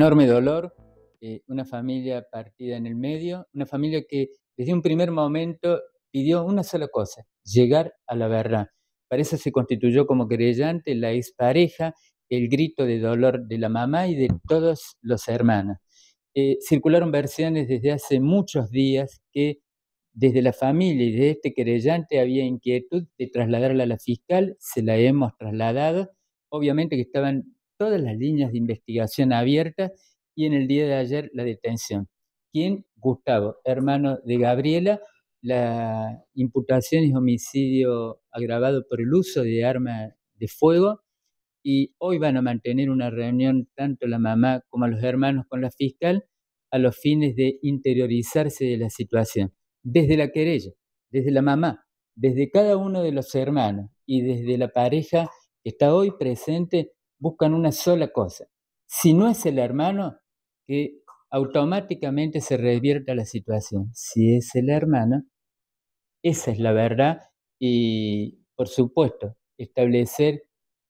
enorme dolor, eh, una familia partida en el medio, una familia que desde un primer momento pidió una sola cosa, llegar a la verdad. Para eso se constituyó como querellante la expareja, el grito de dolor de la mamá y de todos los hermanos. Eh, circularon versiones desde hace muchos días que desde la familia y de este querellante había inquietud de trasladarla a la fiscal, se la hemos trasladado, obviamente que estaban todas las líneas de investigación abiertas y en el día de ayer la detención. ¿Quién? Gustavo, hermano de Gabriela. La imputación es homicidio agravado por el uso de armas de fuego y hoy van a mantener una reunión tanto la mamá como los hermanos con la fiscal a los fines de interiorizarse de la situación, desde la querella, desde la mamá, desde cada uno de los hermanos y desde la pareja que está hoy presente buscan una sola cosa. Si no es el hermano, que automáticamente se revierta la situación. Si es el hermano, esa es la verdad y, por supuesto, establecer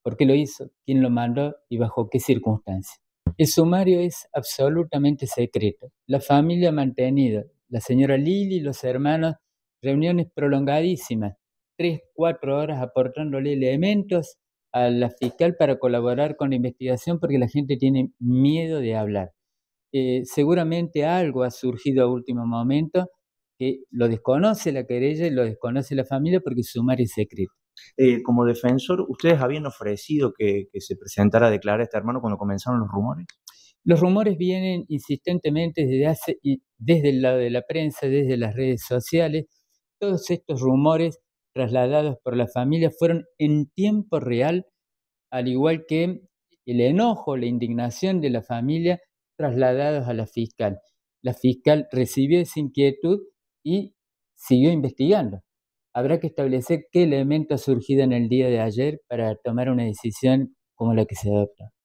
por qué lo hizo, quién lo mandó y bajo qué circunstancias. El sumario es absolutamente secreto. La familia ha mantenido, la señora Lili y los hermanos, reuniones prolongadísimas, tres, cuatro horas aportándole elementos a la fiscal para colaborar con la investigación porque la gente tiene miedo de hablar. Eh, seguramente algo ha surgido a último momento que lo desconoce la querella y lo desconoce la familia porque su mar es secreto. Eh, como defensor, ¿ustedes habían ofrecido que, se presentara a declarar a este hermano cuando comenzaron los rumores? Los rumores vienen insistentemente desde, hace, desde el lado de la prensa, desde las redes sociales. Todos estos rumores trasladados por la familia fueron en tiempo real, al igual que el enojo, la indignación de la familia, trasladados a la fiscal. La fiscal recibió esa inquietud y siguió investigando. Habrá que establecer qué elemento ha surgido en el día de ayer para tomar una decisión como la que se adopta.